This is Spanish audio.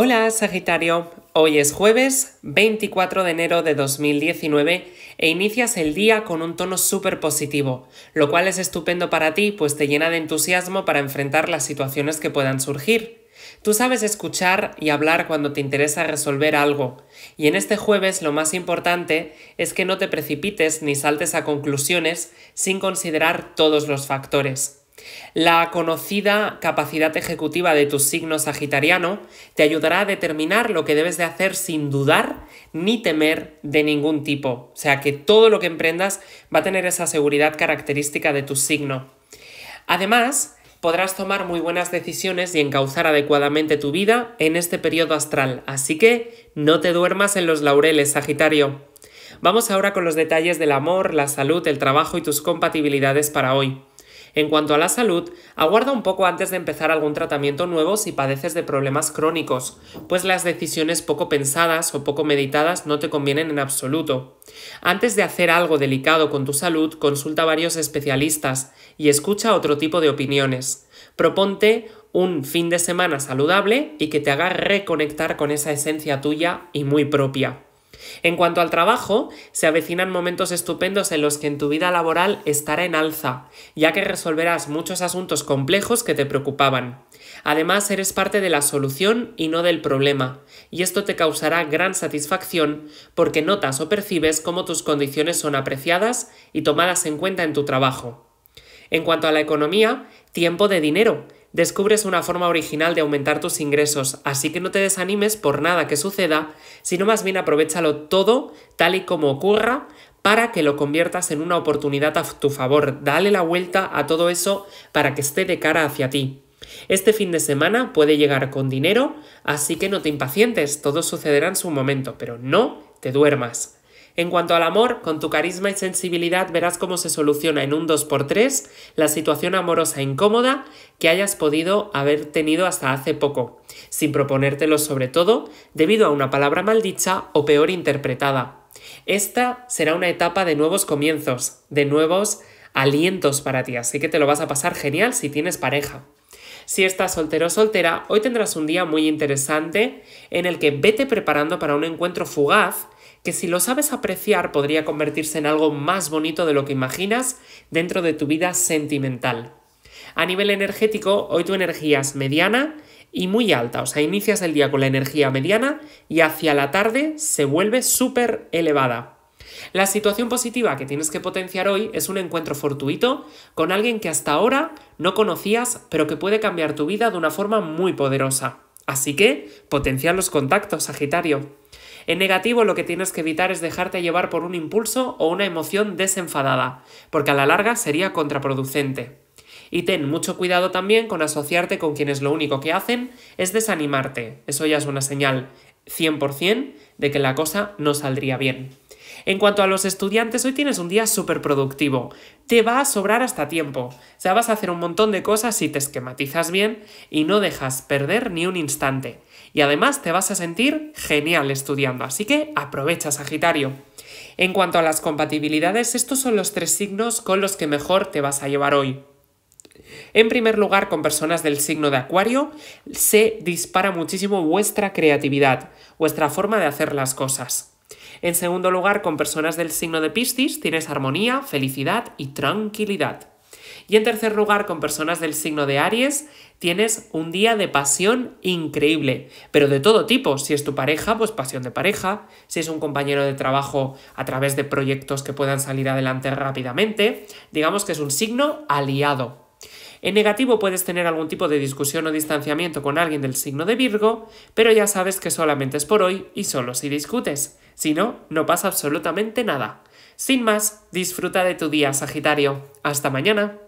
Hola Sagitario, hoy es jueves 24 de enero de 2019 e inicias el día con un tono súper positivo, lo cual es estupendo para ti pues te llena de entusiasmo para enfrentar las situaciones que puedan surgir. Tú sabes escuchar y hablar cuando te interesa resolver algo, y en este jueves lo más importante es que no te precipites ni saltes a conclusiones sin considerar todos los factores. La conocida capacidad ejecutiva de tu signo sagitariano te ayudará a determinar lo que debes de hacer sin dudar ni temer de ningún tipo. O sea que todo lo que emprendas va a tener esa seguridad característica de tu signo. Además, podrás tomar muy buenas decisiones y encauzar adecuadamente tu vida en este periodo astral. Así que no te duermas en los laureles, Sagitario. Vamos ahora con los detalles del amor, la salud, el trabajo y tus compatibilidades para hoy. En cuanto a la salud, aguarda un poco antes de empezar algún tratamiento nuevo si padeces de problemas crónicos, pues las decisiones poco pensadas o poco meditadas no te convienen en absoluto. Antes de hacer algo delicado con tu salud, consulta a varios especialistas y escucha otro tipo de opiniones. Proponte un fin de semana saludable y que te haga reconectar con esa esencia tuya y muy propia. En cuanto al trabajo, se avecinan momentos estupendos en los que en tu vida laboral estará en alza, ya que resolverás muchos asuntos complejos que te preocupaban. Además, eres parte de la solución y no del problema, y esto te causará gran satisfacción porque notas o percibes cómo tus condiciones son apreciadas y tomadas en cuenta en tu trabajo. En cuanto a la economía, tiempo de dinero, descubres una forma original de aumentar tus ingresos, así que no te desanimes por nada que suceda, sino más bien aprovechalo todo tal y como ocurra para que lo conviertas en una oportunidad a tu favor. Dale la vuelta a todo eso para que esté de cara hacia ti. Este fin de semana puede llegar con dinero, así que no te impacientes, todo sucederá en su momento, pero no te duermas. En cuanto al amor, con tu carisma y sensibilidad verás cómo se soluciona en un 2x3 la situación amorosa incómoda que hayas podido haber tenido hasta hace poco, sin proponértelo sobre todo debido a una palabra maldicha o peor interpretada. Esta será una etapa de nuevos comienzos, de nuevos alientos para ti, así que te lo vas a pasar genial si tienes pareja. Si estás soltero o soltera, hoy tendrás un día muy interesante en el que vete preparando para un encuentro fugaz que si lo sabes apreciar podría convertirse en algo más bonito de lo que imaginas dentro de tu vida sentimental. A nivel energético, hoy tu energía es mediana y muy alta, o sea, inicias el día con la energía mediana y hacia la tarde se vuelve súper elevada. La situación positiva que tienes que potenciar hoy es un encuentro fortuito con alguien que hasta ahora no conocías, pero que puede cambiar tu vida de una forma muy poderosa. Así que, potenciar los contactos, Sagitario. En negativo lo que tienes que evitar es dejarte llevar por un impulso o una emoción desenfadada, porque a la larga sería contraproducente. Y ten mucho cuidado también con asociarte con quienes lo único que hacen es desanimarte. Eso ya es una señal 100% de que la cosa no saldría bien. En cuanto a los estudiantes, hoy tienes un día súper productivo. Te va a sobrar hasta tiempo. O sea, vas a hacer un montón de cosas si te esquematizas bien y no dejas perder ni un instante y además te vas a sentir genial estudiando, así que aprovecha Sagitario. En cuanto a las compatibilidades, estos son los tres signos con los que mejor te vas a llevar hoy. En primer lugar, con personas del signo de Acuario, se dispara muchísimo vuestra creatividad, vuestra forma de hacer las cosas. En segundo lugar, con personas del signo de Piscis tienes armonía, felicidad y tranquilidad. Y en tercer lugar, con personas del signo de Aries, tienes un día de pasión increíble, pero de todo tipo. Si es tu pareja, pues pasión de pareja. Si es un compañero de trabajo, a través de proyectos que puedan salir adelante rápidamente. Digamos que es un signo aliado. En negativo puedes tener algún tipo de discusión o distanciamiento con alguien del signo de Virgo, pero ya sabes que solamente es por hoy y solo si discutes. Si no, no pasa absolutamente nada. Sin más, disfruta de tu día, Sagitario. Hasta mañana.